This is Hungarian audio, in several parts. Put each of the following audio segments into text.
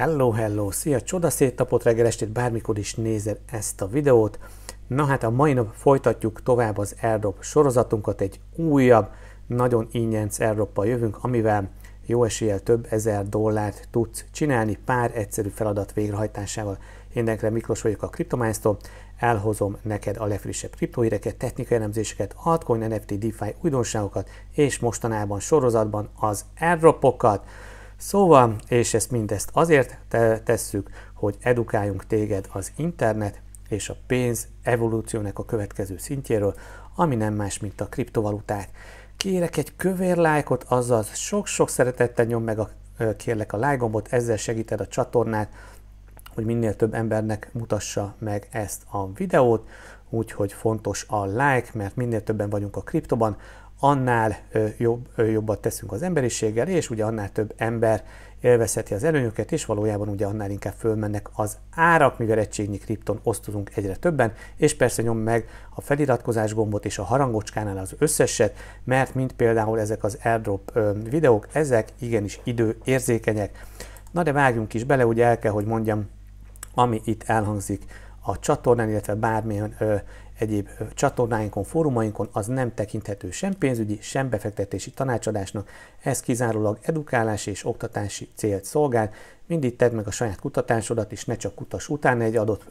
Hello, hello! Szia! Csoda tapot reggel estét bármikor is nézed ezt a videót. Na hát a mai nap folytatjuk tovább az AirDrop sorozatunkat, egy újabb, nagyon ingyenc AirDroppal jövünk, amivel jó eséllyel több ezer dollárt tudsz csinálni pár egyszerű feladat végrehajtásával. Én Denkre Miklós vagyok a cryptomice elhozom neked a legfrissebb kriptohíreket, technikai elemzéseket, altcoin, NFT, DeFi újdonságokat, és mostanában sorozatban az airdropokat. Szóval, és ezt mindezt azért te tesszük, hogy edukáljunk téged az internet és a pénz evolúciónak a következő szintjéről, ami nem más, mint a kriptovaluták. Kérek egy kövér lájkot, azaz sok-sok szeretettel nyom meg a, kérlek a like gombot, ezzel segíted a csatornát, hogy minél több embernek mutassa meg ezt a videót, úgyhogy fontos a like, mert minél többen vagyunk a kriptoban, annál jobb, jobbat teszünk az emberiséggel, és ugye annál több ember élvezheti az előnyöket, és valójában ugye annál inkább fölmennek az árak, mivel egységnyi kripton osztozunk egyre többen, és persze nyom meg a feliratkozás gombot és a harangocskánál az összeset, mert mint például ezek az airdrop videók, ezek igenis időérzékenyek. Na de vágjunk is bele, ugye el kell, hogy mondjam, ami itt elhangzik a csatornán, illetve bármilyen ö, egyéb csatornáinkon, fórumainkon, az nem tekinthető sem pénzügyi, sem befektetési tanácsadásnak, ez kizárólag edukálási és oktatási célt szolgál, mindig tedd meg a saját kutatásodat, és ne csak kutas utána egy adott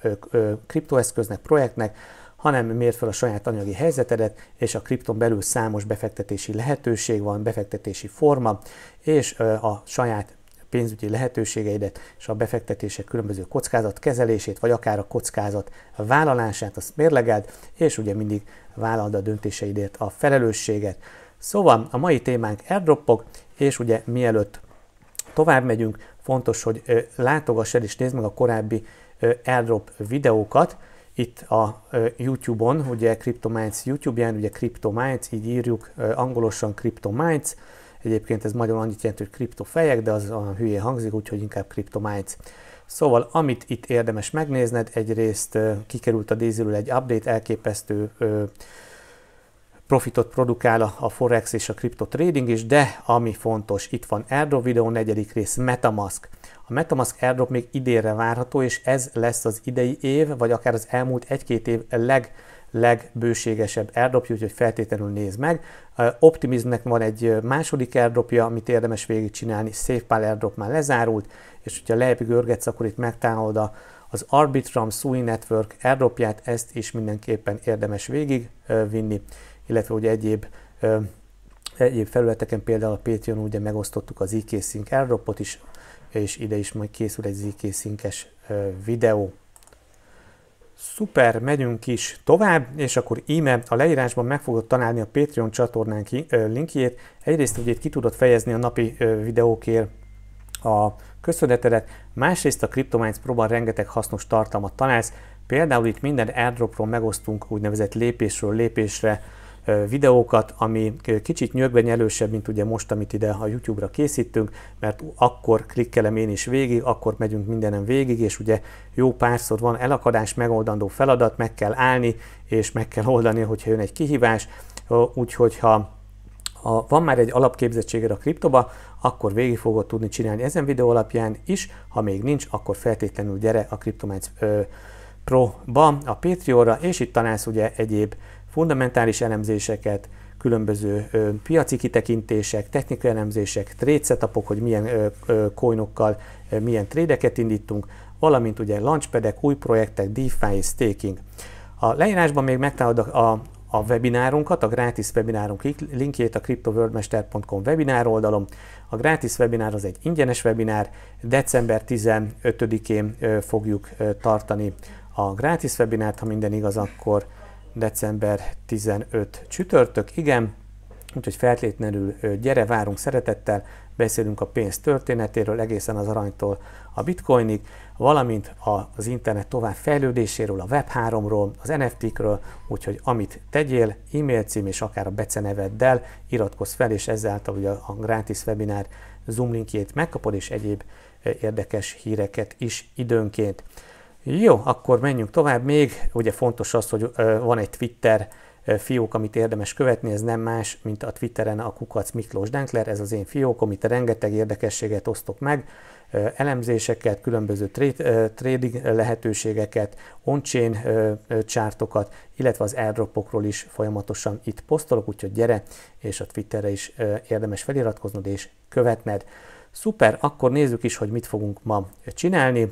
kriptoeszköznek, projektnek, hanem mérd fel a saját anyagi helyzetedet, és a kripton belül számos befektetési lehetőség van, befektetési forma, és a saját pénzügyi lehetőségeidet és a befektetések különböző kockázat kezelését, vagy akár a kockázat vállalását, azt mérlegeld, és ugye mindig vállald a döntéseidért a felelősséget. Szóval a mai témánk airdroppok, és ugye mielőtt tovább megyünk, fontos, hogy látogass el és nézd meg a korábbi airdrop videókat, itt a YouTube-on, ugye CryptoMinds YouTube-ján, ugye CryptoMinds, így írjuk angolosan CryptoMinds, Egyébként ez magyarul annyit jelent, hogy kriptofejek, de az olyan hülye hangzik, úgyhogy inkább kriptomájc. Szóval, amit itt érdemes megnézned, egyrészt kikerült a dízelül egy update, elképesztő profitot produkál a Forex és a kripto trading is, de ami fontos, itt van Airdrop videó negyedik rész, Metamask. A Metamask Airdrop még idénre várható, és ez lesz az idei év, vagy akár az elmúlt egy-két év leg legbőségesebb erdopja, úgyhogy feltétlenül néz meg. Optimizmnek van egy második erdopja, amit érdemes végigcsinálni, SafePal airdrop már lezárult, és hogyha lejjebb görgetsz, akkor itt megtalálod az Arbitrum SUI Network erdopját. ezt is mindenképpen érdemes végigvinni, illetve ugye egyéb egyéb felületeken, például a Patreon ugye megosztottuk az IK Sync airdropot is, és ide is majd készül egy ZK videó. Szuper, megyünk is tovább, és akkor íme a leírásban meg fogod találni a Patreon csatornánk linkjét. Egyrészt, hogy itt ki tudod fejezni a napi videókért a köszönetedet, másrészt a CryptoMines próban rengeteg hasznos tartalmat találsz, például itt minden airdropról megosztunk úgynevezett lépésről lépésre videókat, ami kicsit nyögben nyelősebb, mint ugye most, amit ide a YouTube-ra készítünk, mert akkor klikkelem én is végig, akkor megyünk mindenem végig, és ugye jó párszor van elakadás, megoldandó feladat, meg kell állni, és meg kell oldani, hogyha jön egy kihívás, úgyhogy ha ha van már egy alapképzettséged a kriptoba, akkor végig fogod tudni csinálni ezen videó alapján is, ha még nincs, akkor feltétlenül gyere a CryptoMites Pro-ba, a Patreon-ra, és itt találsz ugye egyéb fundamentális elemzéseket, különböző ö, piaci kitekintések, technikai elemzések, trade setupok, hogy milyen koinokkal, milyen trédeket indítunk, valamint ugye launchpadek, új projektek, DeFi staking. A leírásban még megtalálod a, a, a webinárunkat, a gratis webinárunk linkjét a cryptoworldmester.com webinár oldalon. A gratis webinár az egy ingyenes webinár, december 15-én fogjuk tartani a gratis webinárt, ha minden igaz, akkor december 15 csütörtök, igen, úgyhogy feltétlenül gyere, várunk szeretettel, beszélünk a pénz történetéről, egészen az aranytól a bitcoinig, valamint az internet tovább fejlődéséről, a Web3-ról, az NFT-kről, úgyhogy amit tegyél, e-mail cím és akár a beceneveddel iratkozz fel, és ezáltal ugye a gratis webinár Zoom linkjét megkapod, és egyéb érdekes híreket is időnként. Jó, akkor menjünk tovább még. Ugye fontos az, hogy van egy Twitter fiók, amit érdemes követni, ez nem más, mint a Twitteren a kukac Miklós Denkler, ez az én fiókom, amit rengeteg érdekességet osztok meg, elemzéseket, különböző trading lehetőségeket, on-chain csártokat, illetve az airdropokról is folyamatosan itt posztolok, úgyhogy gyere, és a Twitterre is érdemes feliratkoznod és követned. Szuper, akkor nézzük is, hogy mit fogunk ma csinálni.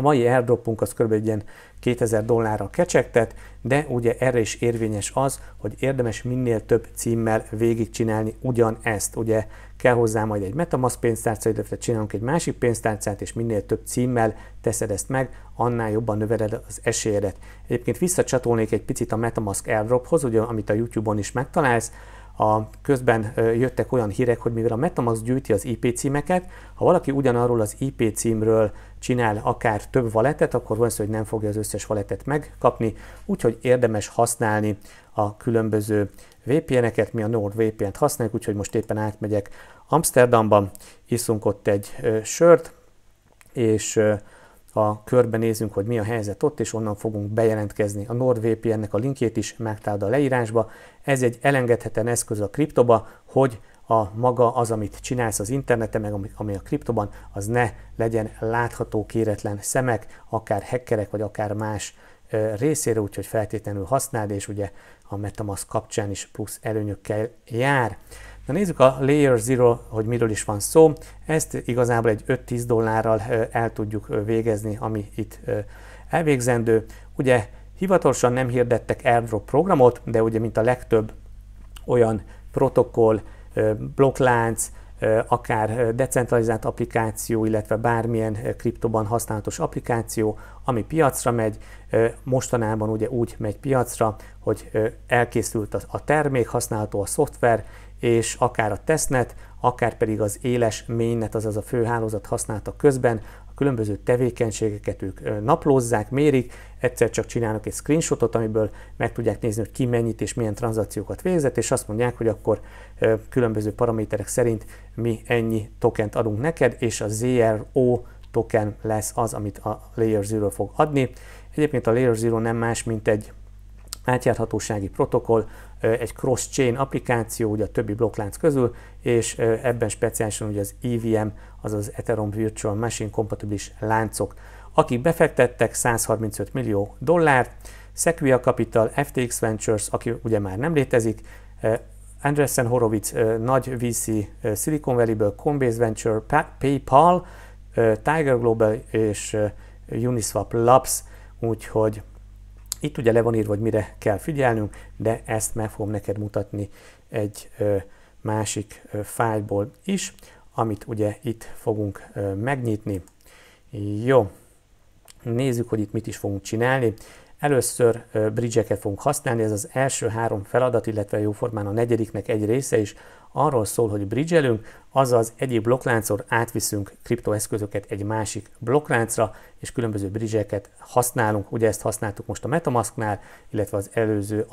A mai airdropunk az kb. ilyen 2000 dollárra kecsegtet, de ugye erre is érvényes az, hogy érdemes minél több címmel végigcsinálni ugyanezt. Ugye kell hozzá majd egy Metamask pénztárca, illetve csinálunk egy másik pénztárcát, és minél több címmel teszed ezt meg, annál jobban növeled az esélyedet. Egyébként visszacsatolnék egy picit a Metamask airdrophoz, ugye, amit a YouTube-on is megtalálsz, a, közben jöttek olyan hírek, hogy mivel a Metamask gyűjti az IP címeket, ha valaki ugyanarról az IP címről csinál akár több valetet, akkor van hogy nem fogja az összes valetet megkapni, úgyhogy érdemes használni a különböző VPN-eket, mi a NordVPN-t használjuk, úgyhogy most éppen átmegyek Amsterdamban, iszunk ott egy sört, és a körbenézünk, hogy mi a helyzet ott, és onnan fogunk bejelentkezni. A NordVPN-nek a linkjét is megtalálod a leírásba. Ez egy elengedhetetlen eszköz a kriptoba, hogy a maga az, amit csinálsz az interneten, meg ami, a kriptoban, az ne legyen látható kéretlen szemek, akár hackerek, vagy akár más részére, úgyhogy feltétlenül használd, és ugye a Metamask kapcsán is plusz előnyökkel jár. Na nézzük a Layer Zero, hogy miről is van szó. Ezt igazából egy 5-10 dollárral el tudjuk végezni, ami itt elvégzendő. Ugye hivatalosan nem hirdettek airdrop programot, de ugye mint a legtöbb olyan protokoll, blokklánc, akár decentralizált applikáció, illetve bármilyen kriptoban használatos applikáció, ami piacra megy, mostanában ugye úgy megy piacra, hogy elkészült a termék, használható a szoftver, és akár a testnet, akár pedig az éles mainnet, azaz a főhálózat használta közben különböző tevékenységeket ők naplózzák, mérik, egyszer csak csinálnak egy screenshotot, amiből meg tudják nézni, hogy ki mennyit és milyen tranzakciókat végzett, és azt mondják, hogy akkor különböző paraméterek szerint mi ennyi tokent adunk neked, és a ZRO token lesz az, amit a Layer Zero fog adni. Egyébként a Layer Zero nem más, mint egy átjárhatósági protokoll, egy cross-chain applikáció ugye a többi blokklánc közül, és ebben speciálisan ugye az EVM, azaz Ethereum Virtual Machine kompatibilis láncok. Akik befektettek 135 millió dollárt, Sequoia Capital, FTX Ventures, aki ugye már nem létezik, Andreessen Horowitz, nagy VC, Silicon Valley-ből, Coinbase Venture, PayPal, Tiger Global és Uniswap Labs, úgyhogy itt ugye le van írva, hogy mire kell figyelnünk, de ezt meg fogom neked mutatni egy másik fájlból is, amit ugye itt fogunk megnyitni. Jó, nézzük, hogy itt mit is fogunk csinálni. Először bridge-eket fogunk használni, ez az első három feladat, illetve jóformán a negyediknek egy része is arról szól, hogy bridge-elünk, azaz egyik blokkláncról átviszünk kriptoeszközöket egy másik blokkláncra, és különböző bridgeket használunk, ugye ezt használtuk most a Metamasknál, illetve az előző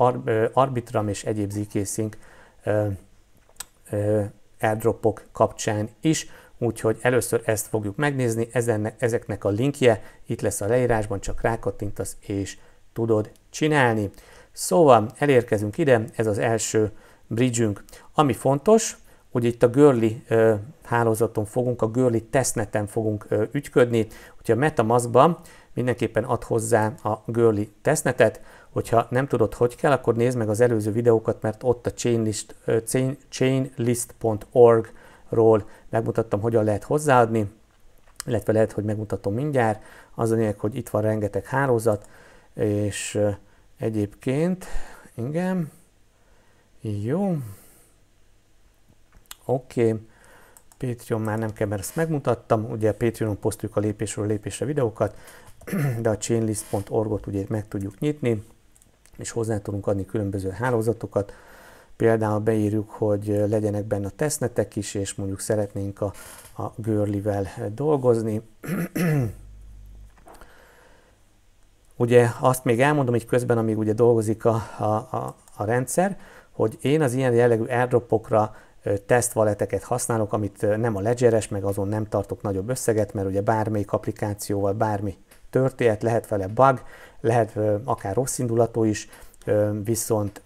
Arbitrum és egyéb zk airdropok kapcsán is, úgyhogy először ezt fogjuk megnézni, Ezenne, ezeknek a linkje itt lesz a leírásban, csak rákattintasz és tudod csinálni. Szóval elérkezünk ide, ez az első bridge -ünk. Ami fontos, hogy itt a Görli hálózaton fogunk, a Görli testneten fogunk ö, ügyködni, hogyha Metamaskban mindenképpen ad hozzá a Görli testnetet, hogyha nem tudod, hogy kell, akkor nézd meg az előző videókat, mert ott a chainlist, chain, chainlist.org-ról megmutattam, hogyan lehet hozzáadni, illetve lehet, hogy megmutatom mindjárt, az a lényeg, hogy itt van rengeteg hálózat, és egyébként, igen, jó, Oké. Okay. Patreon már nem kell, mert ezt megmutattam. Ugye Patreonon posztjuk a lépésről lépésre videókat, de a chainlist.org-ot ugye meg tudjuk nyitni, és hozzá tudunk adni különböző hálózatokat. Például beírjuk, hogy legyenek benne a tesznetek is, és mondjuk szeretnénk a, a Görlivel dolgozni. ugye azt még elmondom, hogy közben, amíg ugye dolgozik a, a, a, a rendszer, hogy én az ilyen jellegű airdropokra tesztvaleteket használok, amit nem a ledgeres, meg azon nem tartok nagyobb összeget, mert ugye bármelyik applikációval bármi történet lehet vele bug, lehet akár rossz indulatú is, viszont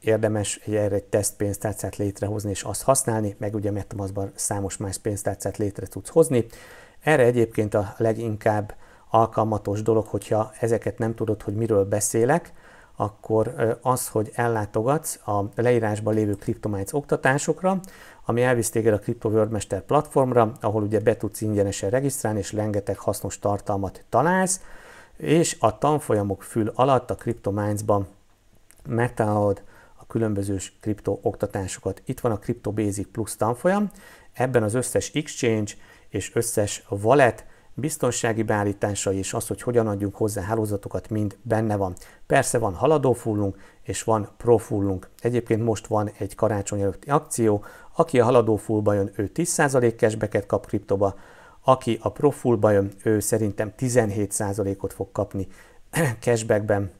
érdemes egy erre egy tesztpénztárcát létrehozni és azt használni, meg ugye MetaMaskban számos más pénztárcát létre tudsz hozni. Erre egyébként a leginkább alkalmatos dolog, hogyha ezeket nem tudod, hogy miről beszélek, akkor az, hogy ellátogatsz a leírásban lévő kriptomájc oktatásokra, ami elvisz téged a Crypto World Master platformra, ahol ugye be tudsz ingyenesen regisztrálni, és rengeteg hasznos tartalmat találsz, és a tanfolyamok fül alatt a kriptomájcban megtalálod a különböző kripto oktatásokat. Itt van a Crypto Basic Plus tanfolyam, ebben az összes exchange és összes wallet biztonsági beállításai és az, hogy hogyan adjunk hozzá hálózatokat, mind benne van. Persze van haladó fullunk és van pro fullunk. Egyébként most van egy karácsony előtti akció, aki a haladó fullba jön, ő 10% cashbacket kap kriptoba, aki a pro fullba jön, ő szerintem 17%-ot fog kapni cashbackben,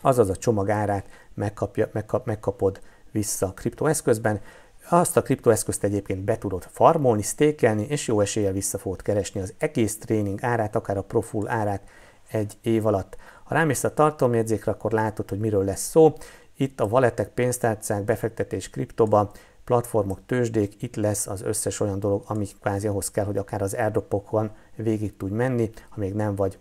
azaz a csomag árát megkapja, megkap, megkapod vissza a kriptoeszközben. Azt a kriptoeszközt egyébként be tudod farmolni, stékelni, és jó eséllyel vissza fogod keresni az egész tréning árát, akár a profil árát egy év alatt. Ha rámész a tartalomjegyzékre, akkor látod, hogy miről lesz szó. Itt a valetek, pénztárcák, befektetés kriptoba, platformok, tőzsdék, itt lesz az összes olyan dolog, ami kvázi ahhoz kell, hogy akár az airdropokon végig tudj menni, ha még nem vagy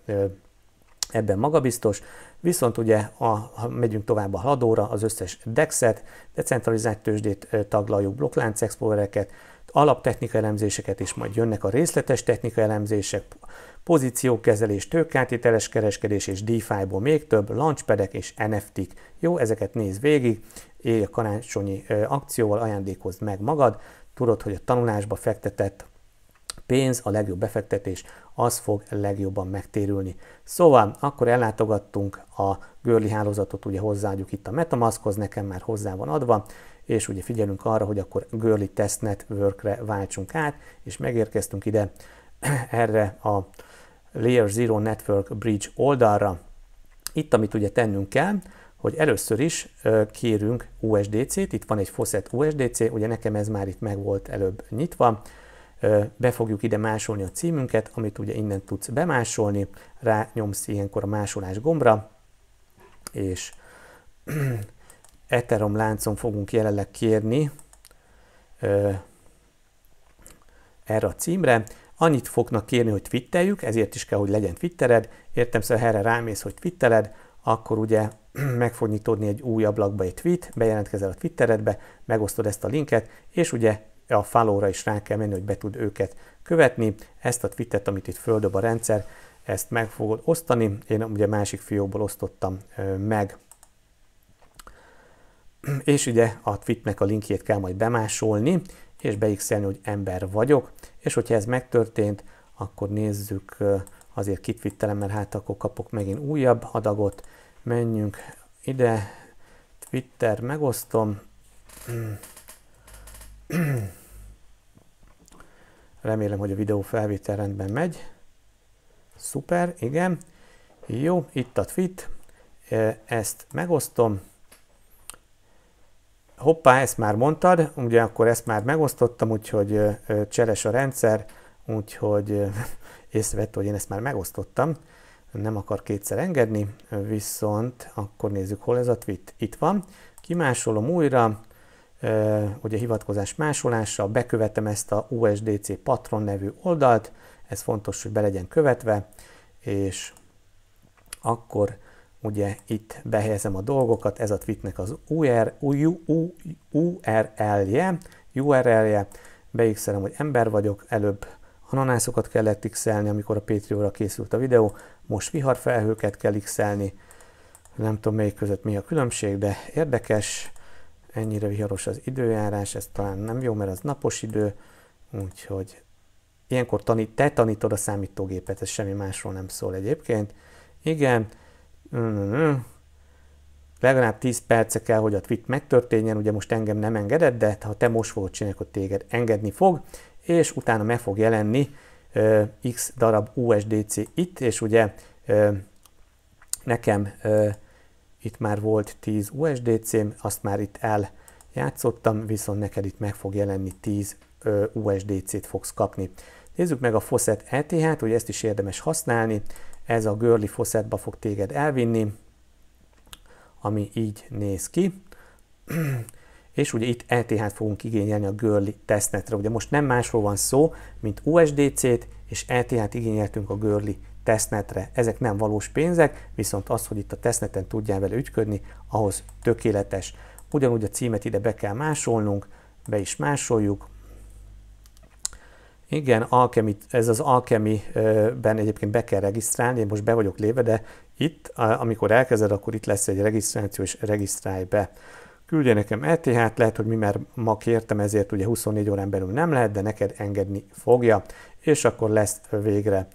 ebben magabiztos. Viszont ugye, a, ha megyünk tovább a hadóra, az összes DEX-et, decentralizált tőzsdét taglaljuk, blokklánc explorereket, alaptechnikai elemzéseket is majd jönnek a részletes technikai elemzések, pozíciókezelés, tőkátételes kereskedés és DeFi-ból még több, launchpadek és NFT-k. Jó, ezeket néz végig, élj a karácsonyi akcióval, ajándékozd meg magad, tudod, hogy a tanulásba fektetett pénz, a legjobb befektetés, az fog legjobban megtérülni. Szóval akkor ellátogattunk a Görli hálózatot, ugye hozzáadjuk itt a Metamaskhoz, nekem már hozzá van adva, és ugye figyelünk arra, hogy akkor Görli testnet Networkre váltsunk át, és megérkeztünk ide erre a Layer Zero Network Bridge oldalra. Itt, amit ugye tennünk kell, hogy először is kérünk USDC-t, itt van egy Fosset USDC, ugye nekem ez már itt meg volt előbb nyitva, be fogjuk ide másolni a címünket, amit ugye innen tudsz bemásolni, rányomsz ilyenkor a másolás gombra, és Ethereum láncon fogunk jelenleg kérni erre a címre. Annyit fognak kérni, hogy twitteljük, ezért is kell, hogy legyen twittered. Értem szóval, erre rámész, hogy twittered, akkor ugye meg fog nyitódni egy új ablakba egy tweet, bejelentkezel a twitteredbe, megosztod ezt a linket, és ugye a follow-ra is rá kell menni, hogy be tud őket követni. Ezt a tweetet, amit itt földob a rendszer, ezt meg fogod osztani. Én ugye másik fiókból osztottam meg. És ugye a tweetnek a linkjét kell majd bemásolni, és beixelni, hogy ember vagyok. És hogyha ez megtörtént, akkor nézzük, azért kitvittelem, mert hát akkor kapok megint újabb adagot. Menjünk ide, Twitter megosztom. Hmm. Remélem, hogy a videó felvétel rendben megy. Szuper, igen. Jó, itt a tweet. Ezt megosztom. Hoppá, ezt már mondtad, ugye akkor ezt már megosztottam, úgyhogy cseles a rendszer, úgyhogy észrevett, hogy én ezt már megosztottam. Nem akar kétszer engedni, viszont akkor nézzük, hol ez a tweet. Itt van. Kimásolom újra, ugye hivatkozás másolása, bekövetem ezt a USDC patron nevű oldalt, ez fontos, hogy be legyen követve, és akkor ugye itt behelyezem a dolgokat, ez a tweetnek az UR, URL-je, URL-je, beixelem, hogy ember vagyok, előbb ananászokat kellett x amikor a Patreonra készült a videó, most viharfelhőket kell x nem tudom melyik között mi a különbség, de érdekes, ennyire viharos az időjárás, ez talán nem jó, mert az napos idő, úgyhogy ilyenkor tanít, te tanítod a számítógépet, ez semmi másról nem szól egyébként. Igen, mm-hmm. legalább 10 perce kell, hogy a tweet megtörténjen, ugye most engem nem engedett, de ha te most fogod csinálni, akkor téged engedni fog, és utána meg fog jelenni ö, x darab USDC itt, és ugye ö, nekem ö, itt már volt 10 USDC-m, azt már itt eljátszottam, viszont neked itt meg fog jelenni 10 USDC-t fogsz kapni. Nézzük meg a Fosset ETH-t, hogy ezt is érdemes használni. Ez a Görli Fossetba fog téged elvinni, ami így néz ki. és ugye itt ETH-t fogunk igényelni a Görli testnetre. Ugye most nem másról van szó, mint USDC-t, és ETH-t igényeltünk a Görli tesznetre. Ezek nem valós pénzek, viszont az, hogy itt a tesneten tudjál vele ügyködni, ahhoz tökéletes. Ugyanúgy a címet ide be kell másolnunk, be is másoljuk. Igen, Alchemy, ez az Alchemy-ben egyébként be kell regisztrálni, én most be vagyok léve, de itt, amikor elkezded, akkor itt lesz egy regisztráció, és regisztrálj be. Küldje nekem ETH-t, lehet, hogy mi már ma kértem, ezért ugye 24 órán belül nem lehet, de neked engedni fogja, és akkor lesz végre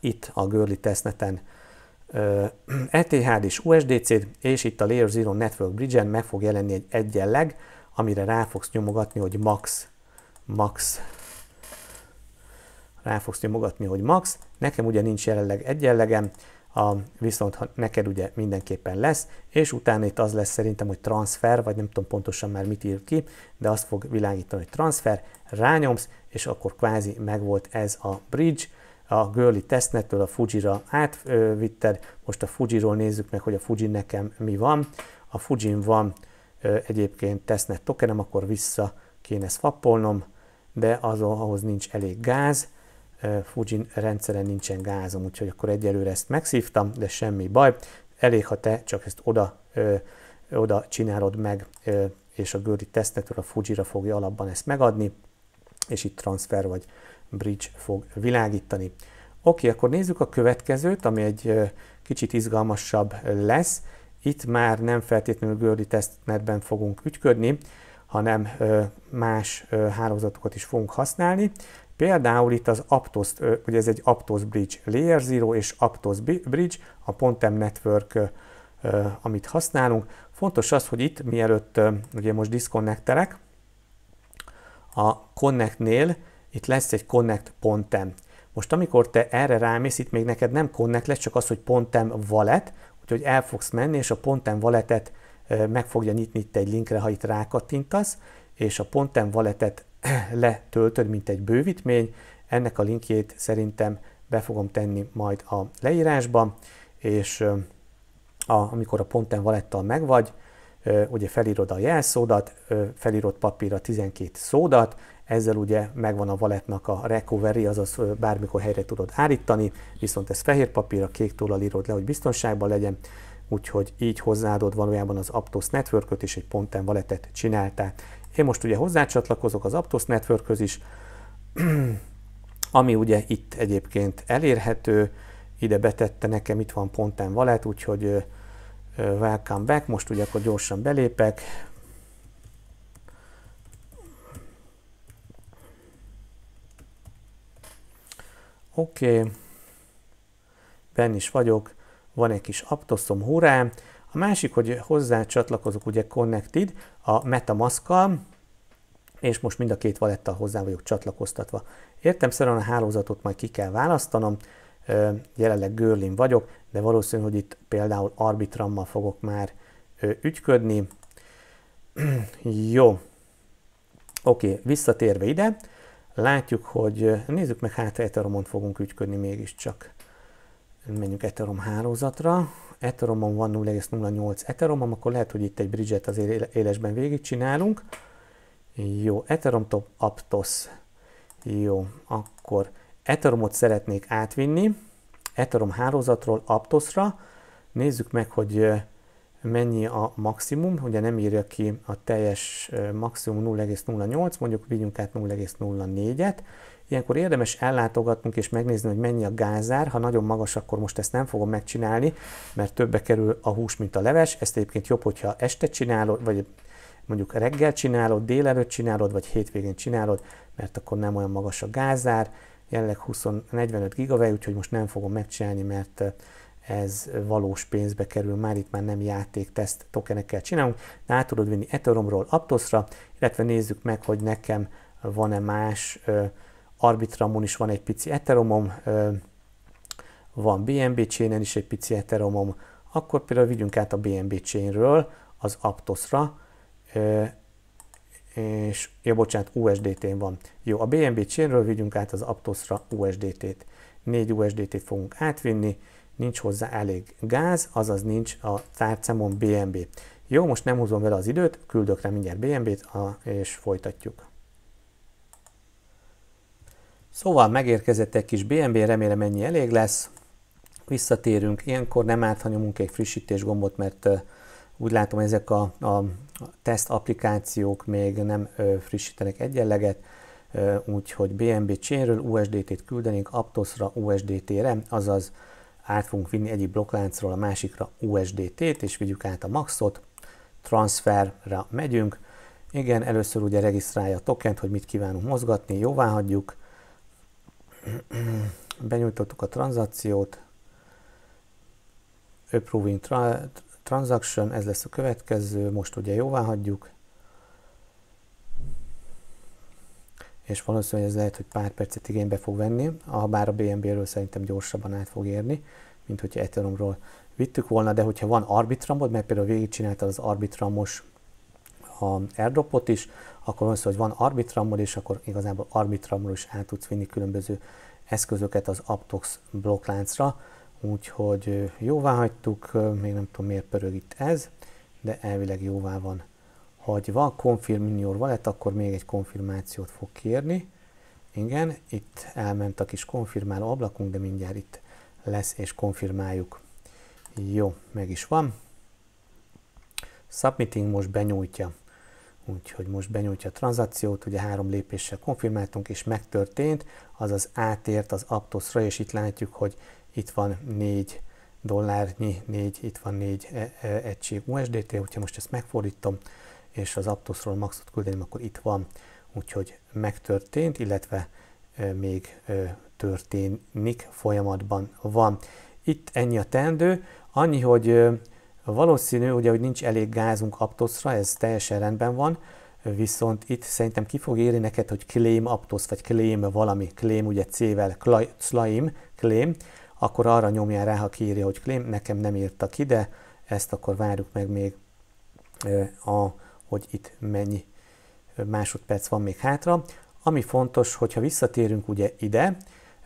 itt a Görli testneten ETH és USDC-t, és itt a Layer Zero Network Bridge-en meg fog jelenni egy egyenleg, amire rá fogsz nyomogatni, hogy max, max, rá fogsz nyomogatni, hogy max, nekem ugye nincs jelenleg egyenlegem, a, viszont ha neked ugye mindenképpen lesz, és utána itt az lesz szerintem, hogy transfer, vagy nem tudom pontosan már mit ír ki, de azt fog világítani, hogy transfer, rányomsz, és akkor kvázi megvolt ez a bridge, a Girli tesztnettől a Fujira átvitted, most a Fujiról nézzük meg, hogy a Fuji nekem mi van. A Fujin van egyébként tesztnet tokenem, akkor vissza kéne swappolnom, de az, ahhoz nincs elég gáz, Fujin rendszeren nincsen gázom, úgyhogy akkor egyelőre ezt megszívtam, de semmi baj. Elég, ha te csak ezt oda, ö, oda csinálod meg, ö, és a Göri tesztetől a Fujira fogja alapban ezt megadni, és itt transfer vagy bridge fog világítani. Oké, akkor nézzük a következőt, ami egy kicsit izgalmasabb lesz. Itt már nem feltétlenül Gördi testnetben fogunk ügyködni, hanem más hálózatokat is fogunk használni. Például itt az Aptos, ugye ez egy Aptos Bridge Layer Zero és Aptos Bridge, a Pontem Network, amit használunk. Fontos az, hogy itt mielőtt ugye most diszkonnektelek, a connectnél itt lesz egy connect pontem. Most amikor te erre rámész, itt még neked nem connect lesz, csak az, hogy pontem valet, úgyhogy el fogsz menni, és a pontem valetet meg fogja nyitni itt egy linkre, ha itt rákattintasz, és a pontem valetet letöltöd, mint egy bővítmény. Ennek a linkjét szerintem be fogom tenni majd a leírásba, és a, amikor a ponten valettal megvagy, ugye felírod a jelszódat, felírod papírra 12 szódat, ezzel ugye megvan a valetnak a recovery, azaz bármikor helyre tudod állítani, viszont ez fehér papír, a kék túllal írod le, hogy biztonságban legyen, úgyhogy így hozzáadod valójában az Aptos Network és egy ponten valetet csináltál. Én most ugye hozzácsatlakozok az Aptos network is, ami ugye itt egyébként elérhető, ide betette nekem, itt van ponten valet, úgyhogy welcome back, most ugye akkor gyorsan belépek, Oké, okay. benn is vagyok, van egy kis aptoszom, hurrá! A másik, hogy hozzá csatlakozok ugye Connected a metamask és most mind a két valettal hozzá vagyok csatlakoztatva. Értem szerint a hálózatot majd ki kell választanom, jelenleg Görlin vagyok, de valószínű, hogy itt például Arbitrammal fogok már ügyködni. Jó, oké, okay, visszatérve ide, látjuk, hogy nézzük meg, hát Ethereumon fogunk ügyködni mégiscsak. Menjünk Ethereum hálózatra. Ethereumon van 0,08 Ethereum, akkor lehet, hogy itt egy bridget az élesben végigcsinálunk. Jó, Ethereum top Aptos. Jó, akkor Ethereumot szeretnék átvinni. Ethereum hálózatról Aptosra. Nézzük meg, hogy mennyi a maximum, ugye nem írja ki a teljes maximum 0,08, mondjuk vigyünk át 0,04-et, Ilyenkor érdemes ellátogatnunk és megnézni, hogy mennyi a gázár. Ha nagyon magas, akkor most ezt nem fogom megcsinálni, mert többe kerül a hús, mint a leves. Ezt egyébként jobb, hogyha este csinálod, vagy mondjuk reggel csinálod, délelőtt csinálod, vagy hétvégén csinálod, mert akkor nem olyan magas a gázár. Jelenleg 20-45 gigaway, úgyhogy most nem fogom megcsinálni, mert ez valós pénzbe kerül, már itt már nem játék, teszt tokenekkel csinálunk, de át tudod vinni Ethereumról Aptosra, illetve nézzük meg, hogy nekem van-e más, ö, Arbitramon is van egy pici Ethereumom, ö, van BNB chain is egy pici Ethereumom, akkor például vigyünk át a BNB chainről az Aptosra, ö, és, ja bocsánat, USDT-n van. Jó, a BNB chainről vigyünk át az Aptosra USDT-t. 4 USDT-t fogunk átvinni, nincs hozzá elég gáz, azaz nincs a tárcámon BMB. Jó, most nem húzom vele az időt, küldök rá mindjárt BMB-t, és folytatjuk. Szóval megérkezett egy kis BMB, remélem ennyi elég lesz. Visszatérünk, ilyenkor nem árt, ha nyomunk egy frissítés gombot, mert úgy látom ezek a, a teszt applikációk még nem frissítenek egyenleget, úgyhogy BNB chainről USDT-t küldenénk Aptosra USDT-re, azaz át fogunk vinni egyik blokkláncról a másikra USDT-t, és vigyük át a maxot, transferre megyünk, igen, először ugye regisztrálja a tokent, hogy mit kívánunk mozgatni, jóvá hagyjuk, benyújtottuk a tranzakciót, approving tra transaction, ez lesz a következő, most ugye jóvá hagyjuk, és valószínűleg ez lehet, hogy pár percet igénybe fog venni, bár a BNB-ről szerintem gyorsabban át fog érni, mint hogyha Ethereumról vittük volna, de hogyha van arbitramod, mert például végigcsináltad az arbitramos a airdropot is, akkor van hogy van arbitramod, és akkor igazából arbitramról is át tudsz vinni különböző eszközöket az Aptox blokkláncra, úgyhogy jóvá hagytuk, még nem tudom miért pörög itt ez, de elvileg jóvá van hogy van confirm your wallet, akkor még egy konfirmációt fog kérni. Igen, itt elment a kis konfirmáló ablakunk, de mindjárt itt lesz és konfirmáljuk. Jó, meg is van. Submitting most benyújtja. Úgyhogy most benyújtja a tranzakciót, ugye három lépéssel konfirmáltunk, és megtörtént, azaz átért az Aptosra, és itt látjuk, hogy itt van 4 dollárnyi, 4, itt van 4 e, e, egység USDT, hogyha most ezt megfordítom, és az Aptosról Maxot küldeném, akkor itt van. Úgyhogy megtörtént, illetve még történik, folyamatban van. Itt ennyi a teendő. Annyi, hogy valószínű, ugye, hogy nincs elég gázunk Aptosra, ez teljesen rendben van, viszont itt szerintem ki fog érni neked, hogy claim Aptos, vagy claim valami, claim ugye C-vel, claim, claim, akkor arra nyomjál rá, ha kiírja, hogy claim, nekem nem írta ki, de ezt akkor várjuk meg még a hogy itt mennyi másodperc van még hátra. Ami fontos, hogyha visszatérünk ugye ide,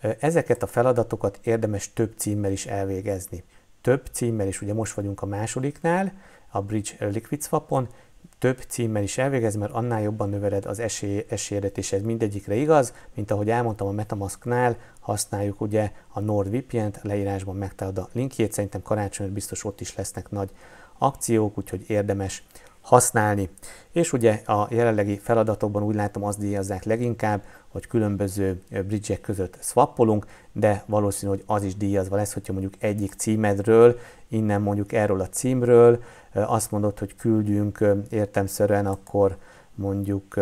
ezeket a feladatokat érdemes több címmel is elvégezni. Több címmel is, ugye most vagyunk a másodiknál, a Bridge Liquid Swap-on, több címmel is elvégez, mert annál jobban növeled az esély, esélyedet, és ez mindegyikre igaz, mint ahogy elmondtam a Metamasknál, használjuk ugye a NordVPN-t, leírásban megtalálod a linkjét, szerintem karácsonyra biztos ott is lesznek nagy akciók, úgyhogy érdemes használni. És ugye a jelenlegi feladatokban úgy látom azt díjazzák leginkább, hogy különböző bridge között swappolunk, de valószínű, hogy az is díjazva lesz, hogyha mondjuk egyik címedről, innen mondjuk erről a címről azt mondod, hogy küldjünk értemszerűen akkor mondjuk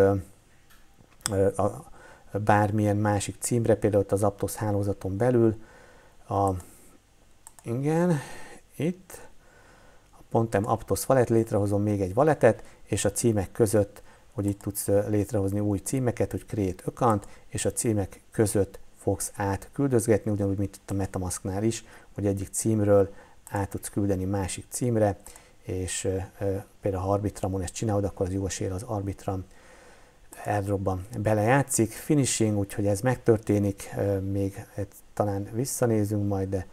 a bármilyen másik címre, például az Aptos hálózaton belül, a, igen, itt, Pontem Aptos valet létrehozom még egy valetet, és a címek között, hogy itt tudsz létrehozni új címeket, hogy create account, és a címek között fogsz átküldözgetni, ugyanúgy, mint itt a Metamasknál is, hogy egyik címről át tudsz küldeni másik címre, és e, e, például ha Arbitramon ezt csinálod, akkor az jó esélye az Arbitram airdropban belejátszik. Finishing, úgyhogy ez megtörténik, e, még e, talán visszanézünk majd, de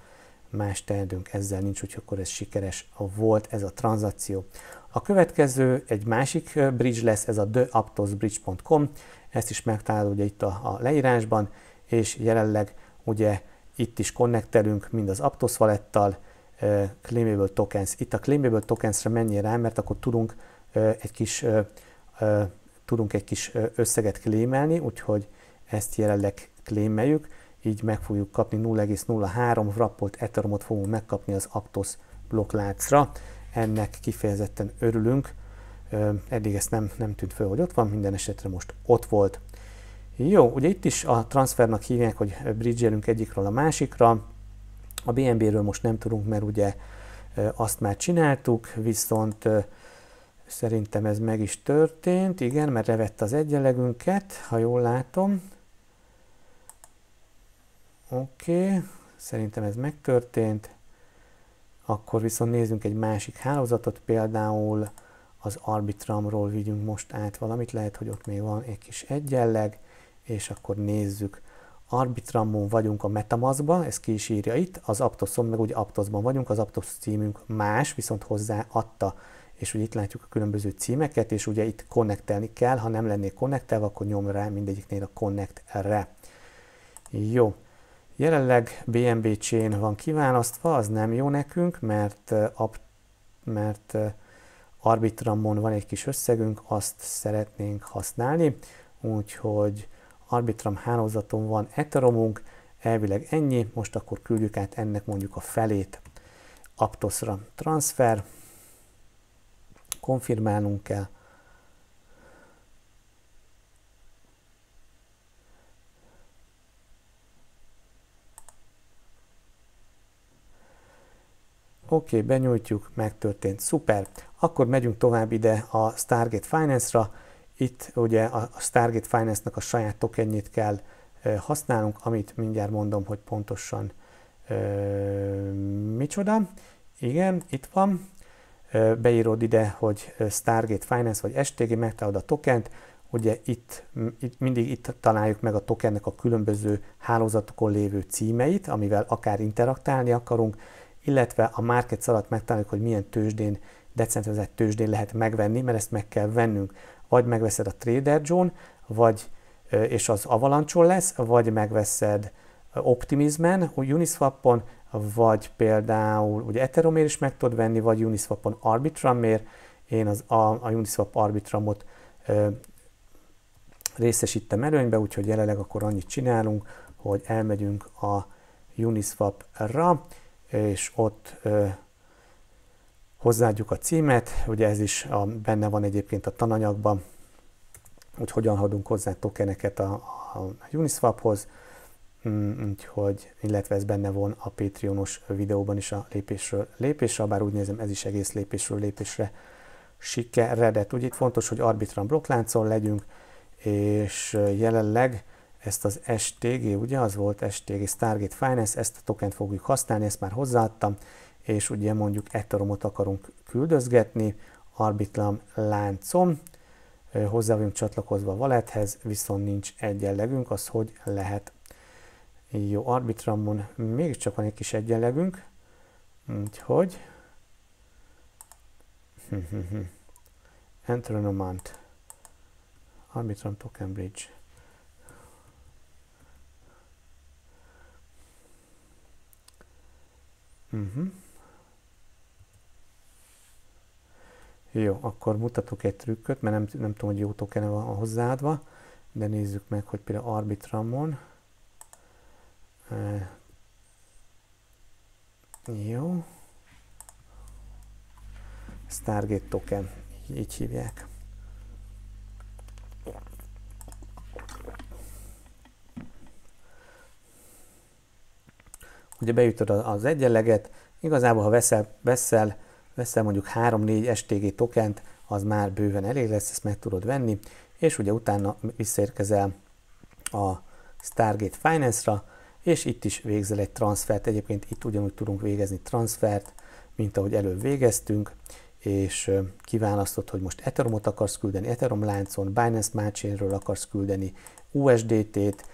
más teendőnk ezzel nincs, úgyhogy akkor ez sikeres volt ez a tranzakció. A következő egy másik bridge lesz, ez a theaptosbridge.com, ezt is megtalálod ugye itt a, a leírásban, és jelenleg ugye itt is konnektelünk mind az Aptos valettal, e, claimable tokens. Itt a claimable tokensre menjél rá, mert akkor tudunk egy kis tudunk egy kis összeget klémelni, úgyhogy ezt jelenleg klémeljük így meg fogjuk kapni 0,03 frappolt Ethereumot fogunk megkapni az Aptos blokkláncra. Ennek kifejezetten örülünk, eddig ezt nem, nem tűnt föl, hogy ott van, minden esetre most ott volt. Jó, ugye itt is a transfernak hívják, hogy bridgelünk egyikről a másikra. A BNB-ről most nem tudunk, mert ugye azt már csináltuk, viszont szerintem ez meg is történt, igen, mert revett az egyenlegünket, ha jól látom. Oké, okay. szerintem ez megtörtént. Akkor viszont nézzünk egy másik hálózatot, például az Arbitramról vigyünk most át valamit, lehet, hogy ott még van egy kis egyenleg, és akkor nézzük. Arbitramon vagyunk a Metamaskba, ez ki is írja itt, az Aptoson, meg ugye Aptosban vagyunk, az Aptos címünk más, viszont hozzá adta és ugye itt látjuk a különböző címeket, és ugye itt konnektelni kell, ha nem lennék konnektelve, akkor nyom rá mindegyiknél a connect-re. Jó, Jelenleg BNB chain van kiválasztva, az nem jó nekünk, mert, mert Arbitramon van egy kis összegünk, azt szeretnénk használni, úgyhogy Arbitram hálózaton van Ethereumunk, elvileg ennyi, most akkor küldjük át ennek mondjuk a felét Aptosra. Transfer, konfirmálnunk kell, Oké, okay, benyújtjuk, megtörtént, szuper. Akkor megyünk tovább ide a Stargate Finance-ra. Itt ugye a Stargate Finance-nak a saját tokenjét kell használnunk, amit mindjárt mondom, hogy pontosan ö, micsoda. Igen, itt van. Beírod ide, hogy Stargate Finance vagy STG, megtalálod a tokent, ugye itt, itt mindig itt találjuk meg a tokennek a különböző hálózatokon lévő címeit, amivel akár interaktálni akarunk, illetve a market alatt megtaláljuk, hogy milyen tőzsdén, decentralizált tőzsdén lehet megvenni, mert ezt meg kell vennünk. Vagy megveszed a Trader John, vagy és az avalancsol lesz, vagy megveszed Optimismen, Uniswapon, vagy például ugye ethereum is meg tudod venni, vagy Uniswapon Arbitramért. Én az, a, a Uniswap Arbitramot ö, részesítem előnybe, úgyhogy jelenleg akkor annyit csinálunk, hogy elmegyünk a Uniswap-ra, és ott hozzáadjuk a címet, ugye ez is a, benne van egyébként a tananyagban, hogy hogyan adunk hozzá tokeneket a, a Uniswaphoz, mm, úgyhogy, illetve ez benne van a Patreonos videóban is a lépésről lépésre, bár úgy nézem ez is egész lépésről lépésre sikeredett. Ugye itt fontos, hogy arbitran blokkláncon legyünk, és jelenleg ezt az STG, ugye az volt STG Stargate Finance, ezt a tokent fogjuk használni, ezt már hozzáadtam, és ugye mondjuk Ethereumot akarunk küldözgetni, Arbitlam láncom, hozzá vagyunk csatlakozva a valethez, viszont nincs egyenlegünk, az hogy lehet. Jó, arbitramon mégiscsak van egy kis egyenlegünk, úgyhogy hm, hm, hm. Enter an amount. Arbitrum token bridge. Uh-huh. Jó, akkor mutatok egy trükköt, mert nem, nem tudom, hogy jó token van hozzáadva, de nézzük meg, hogy például Arbitramon. E, jó. Stargate token, így, így hívják. ugye beütöd az egyenleget, igazából ha veszel, veszel, veszel mondjuk 3-4 STG tokent, az már bőven elég lesz, ezt meg tudod venni, és ugye utána visszaérkezel a Stargate Finance-ra, és itt is végzel egy transfert, egyébként itt ugyanúgy tudunk végezni transfert, mint ahogy előbb végeztünk, és kiválasztod, hogy most Ethereum-ot akarsz küldeni, Ethereum láncon, Binance Matchainről akarsz küldeni, USDT-t,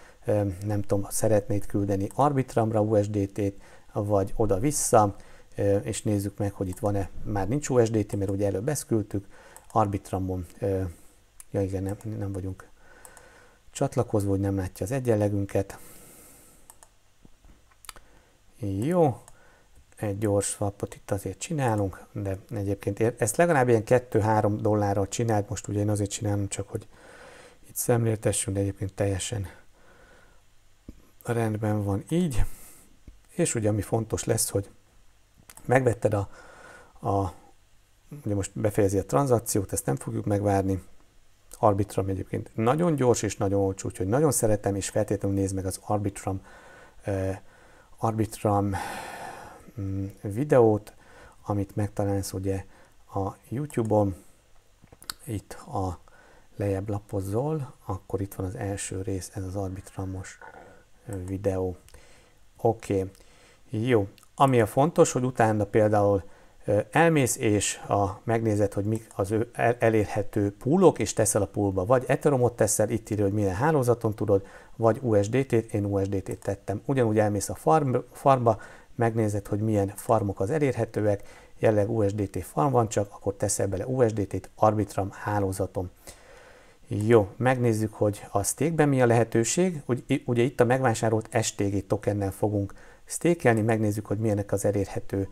nem tudom, szeretnéd küldeni arbitramra USDT-t, vagy oda-vissza, és nézzük meg, hogy itt van-e, már nincs USDT, mert ugye előbb ezt küldtük, arbitramon, ja igen, nem, nem vagyunk csatlakozva, hogy nem látja az egyenlegünket. Jó, egy gyors swapot itt azért csinálunk, de egyébként ezt legalább ilyen 2-3 dollárral csinált, most ugye én azért csinálom, csak hogy itt szemléltessünk, de egyébként teljesen rendben van így, és ugye ami fontos lesz, hogy megvetted a, a ugye most befejezi a tranzakciót, ezt nem fogjuk megvárni, Arbitrum egyébként nagyon gyors és nagyon olcsó, úgyhogy nagyon szeretem, és feltétlenül néz meg az Arbitrum, eh, Arbitrum mm, videót, amit megtalálsz ugye a YouTube-on, itt a lejjebb lapozol, akkor itt van az első rész, ez az Arbitrumos videó. Oké, okay. jó. Ami a fontos, hogy utána például elmész és a, megnézed, hogy mik az ő elérhető púlok, és teszel a poolba. Vagy Ethereumot teszel, itt írja, hogy milyen hálózaton tudod, vagy USDT-t, én USDT-t tettem. Ugyanúgy elmész a farm, farmba, megnézed, hogy milyen farmok az elérhetőek, jelenleg USDT farm van csak, akkor teszel bele USDT-t Arbitrum hálózaton. Jó, megnézzük, hogy a stékben mi a lehetőség. Ugye itt a megvásárolt STG tokennel fogunk stékelni, megnézzük, hogy milyenek az elérhető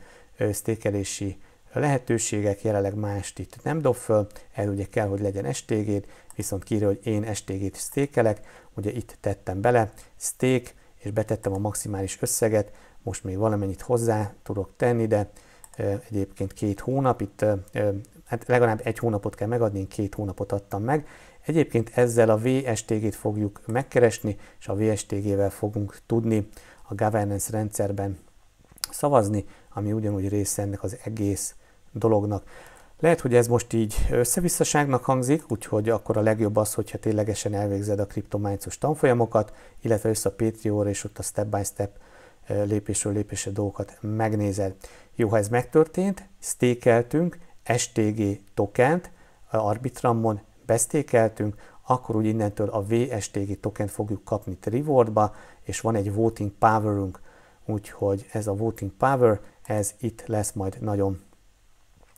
stékelési lehetőségek, jelenleg mást itt nem dob föl, el ugye kell, hogy legyen stg viszont kírja, hogy én STG-t stékelek, ugye itt tettem bele, stake, és betettem a maximális összeget, most még valamennyit hozzá tudok tenni, de egyébként két hónap, itt hát legalább egy hónapot kell megadni, én két hónapot adtam meg, Egyébként ezzel a VSTG-t fogjuk megkeresni, és a VSTG-vel fogunk tudni a governance rendszerben szavazni, ami ugyanúgy része ennek az egész dolognak. Lehet, hogy ez most így összevisszaságnak hangzik, úgyhogy akkor a legjobb az, hogyha ténylegesen elvégzed a kriptomájcos tanfolyamokat, illetve össze a Patreon és ott a step by step lépésről lépésre dolgokat megnézed. Jó, ha ez megtörtént, stékeltünk STG tokent, Arbitramon besztékeltünk, akkor úgy innentől a VSTG tokent fogjuk kapni rewardba, és van egy voting powerünk, úgyhogy ez a voting power, ez itt lesz majd nagyon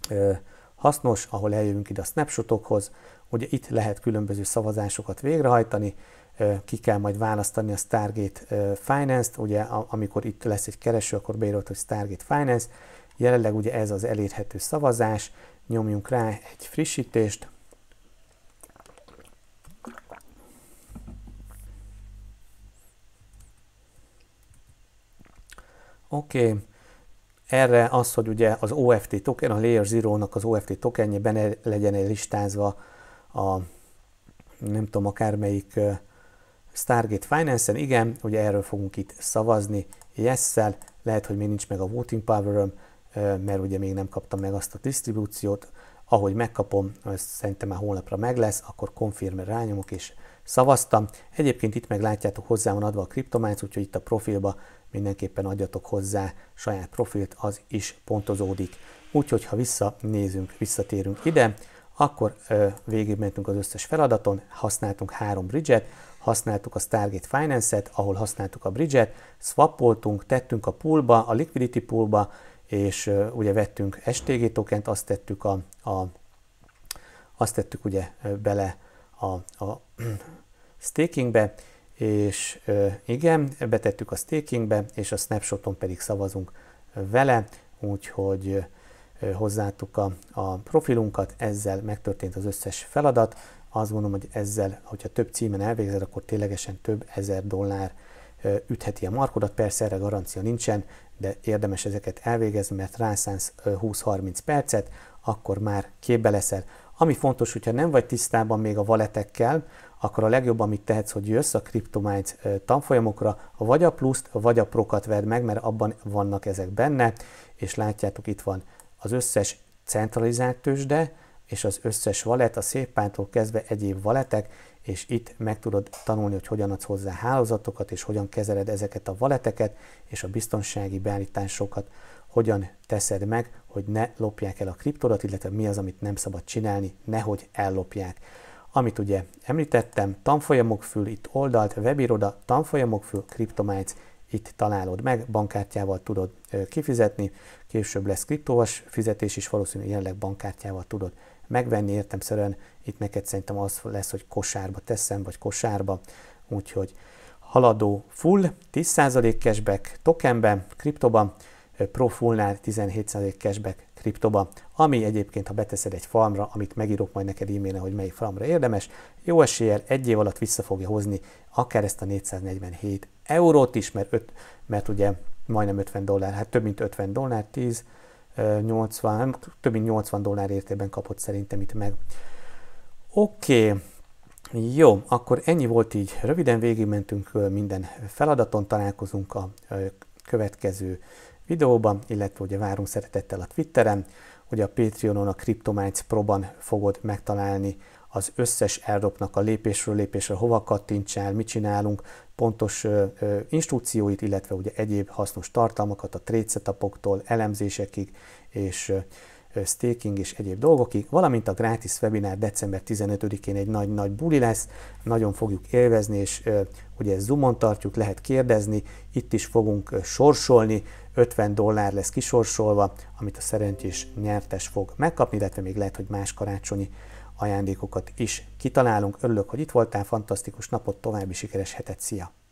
ö, hasznos, ahol eljövünk ide a snapshotokhoz, ugye itt lehet különböző szavazásokat végrehajtani, ki kell majd választani a Stargate Finance-t, ugye amikor itt lesz egy kereső, akkor beírod, hogy Stargate Finance, jelenleg ugye ez az elérhető szavazás, nyomjunk rá egy frissítést, Oké. Okay. Erre az, hogy ugye az OFT token, a Layer Zero-nak az OFT tokenje benne legyen listázva a nem tudom, akármelyik Stargate Finance-en, igen, ugye erről fogunk itt szavazni yes lehet, hogy még nincs meg a voting power mert ugye még nem kaptam meg azt a disztribúciót, ahogy megkapom, ez szerintem már holnapra meg lesz, akkor confirm rányomok és szavaztam. Egyébként itt meg látjátok hozzá van adva a kriptománc, úgyhogy itt a profilba mindenképpen adjatok hozzá saját profilt, az is pontozódik. Úgyhogy ha visszanézünk, visszatérünk ide, akkor végigmentünk az összes feladaton, használtunk három bridget, használtuk a Stargate Finance-et, ahol használtuk a bridget, swapoltunk, tettünk a poolba, a liquidity poolba, és ugye vettünk STG tokent, azt tettük, a, a, azt tettük ugye bele a, a stakingbe, és igen, betettük a stakingbe, és a snapshoton pedig szavazunk vele, úgyhogy hozzáadtuk a, a profilunkat, ezzel megtörtént az összes feladat. Azt gondolom, hogy ezzel, hogyha több címen elvégzed, akkor ténylegesen több ezer dollár ütheti a markodat, persze erre garancia nincsen, de érdemes ezeket elvégezni, mert rászánsz 20-30 percet, akkor már képbe leszel. Ami fontos, hogyha nem vagy tisztában még a valetekkel, akkor a legjobb, amit tehetsz, hogy jössz a CryptoMinds tanfolyamokra, vagy a pluszt, vagy a prokat vedd meg, mert abban vannak ezek benne, és látjátok, itt van az összes centralizált tőzsde, és az összes valet, a széppántól kezdve egyéb valetek, és itt meg tudod tanulni, hogy hogyan adsz hozzá hálózatokat, és hogyan kezeled ezeket a valeteket, és a biztonsági beállításokat hogyan teszed meg, hogy ne lopják el a kriptodat, illetve mi az, amit nem szabad csinálni, nehogy ellopják amit ugye említettem, tanfolyamok fül, itt oldalt, webiroda, tanfolyamok fül, kriptomájc, itt találod meg, bankkártyával tudod kifizetni, később lesz kriptovas fizetés is, valószínűleg jelenleg bankkártyával tudod megvenni, értemszerűen itt neked szerintem az lesz, hogy kosárba teszem, vagy kosárba, úgyhogy haladó full, 10% cashback tokenben, kriptoban, pro fullnál 17% cashback kriptoba, ami egyébként, ha beteszed egy farmra, amit megírok majd neked e-mailen, hogy mely farmra érdemes, jó eséllyel egy év alatt vissza fogja hozni akár ezt a 447 eurót is, mert, öt, mert ugye majdnem 50 dollár, hát több mint 50 dollár, 10, 80, nem több mint 80 dollár értében kapott szerintem itt meg. Oké, okay. Jó, akkor ennyi volt így. Röviden végigmentünk minden feladaton, találkozunk a következő videóban, illetve ugye várunk szeretettel a Twitteren, hogy a Patreonon a Cryptomites Proban fogod megtalálni az összes erdopnak a lépésről lépésre, hova kattintsál, mit csinálunk, pontos ö, ö, instrukcióit, illetve ugye egyéb hasznos tartalmakat a trade setupoktól, elemzésekig és ö, staking és egyéb dolgokig, valamint a gratis webinár december 15-én egy nagy-nagy buli lesz, nagyon fogjuk élvezni, és ugye zoomon tartjuk, lehet kérdezni, itt is fogunk sorsolni, 50 dollár lesz kisorsolva, amit a szerencsés nyertes fog megkapni, illetve még lehet, hogy más karácsonyi ajándékokat is kitalálunk. Örülök, hogy itt voltál, fantasztikus napot, további sikeres hetet, szia!